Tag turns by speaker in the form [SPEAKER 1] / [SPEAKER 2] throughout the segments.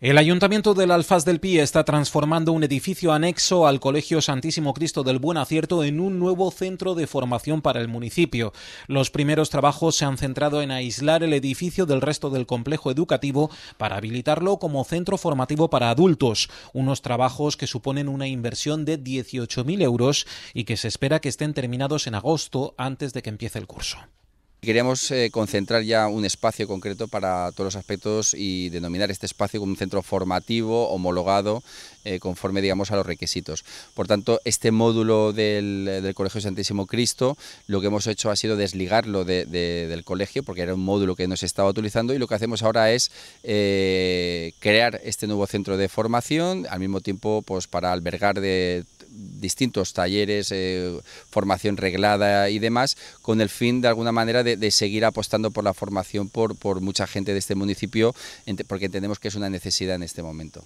[SPEAKER 1] El Ayuntamiento del Alfaz del Pi está transformando un edificio anexo al Colegio Santísimo Cristo del Buen Acierto en un nuevo centro de formación para el municipio. Los primeros trabajos se han centrado en aislar el edificio del resto del complejo educativo para habilitarlo como centro formativo para adultos, unos trabajos que suponen una inversión de 18.000 euros y que se espera que estén terminados en agosto antes de que empiece
[SPEAKER 2] el curso. Queríamos eh, concentrar ya un espacio concreto para todos los aspectos y denominar este espacio como un centro formativo homologado eh, conforme digamos a los requisitos. Por tanto, este módulo del, Colegio Santísimo Cristo lo que hemos hecho ha sido desligarlo del colegio porque era un módulo que no se estaba utilizando y lo que hacemos ahora es eh, crear este nuevo centro de formación al mismo tiempo pues, para albergar de distintos talleres, eh, formación reglada y demás, con el fin de alguna manera de, seguir apostando por la formación por, por mucha gente de este municipio, porque entendemos que es una necesidad en este momento.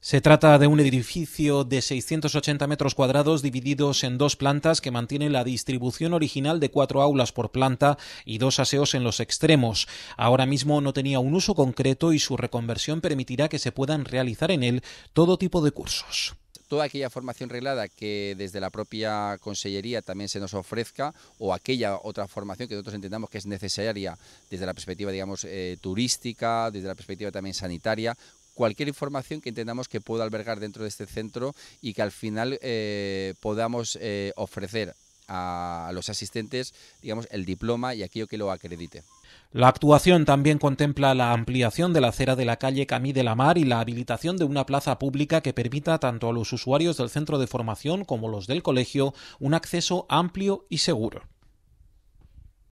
[SPEAKER 1] Se trata de un edificio de 680 metros cuadrados divididos en dos plantas que mantiene la distribución original de cuatro aulas por planta y dos aseos en los extremos. Ahora mismo no tenía un uso concreto y su reconversión permitirá que se puedan realizar en él todo tipo de cursos
[SPEAKER 2] toda aquella formación reglada que desde la propia consellería también se nos ofrezca o aquella otra formación que nosotros entendamos que es necesaria desde la perspectiva, digamos, eh, turística, desde la perspectiva también sanitaria, cualquier información que entendamos que pueda albergar dentro de este centro y que al final eh, podamos eh, ofrecer a los asistentes, digamos, el diploma y aquello que lo acredite.
[SPEAKER 1] La actuación también contempla la ampliación de la acera de la calle Camí de la Mar y la habilitación de una plaza pública que permita tanto a los usuarios del centro de formación como los del colegio un acceso amplio y seguro.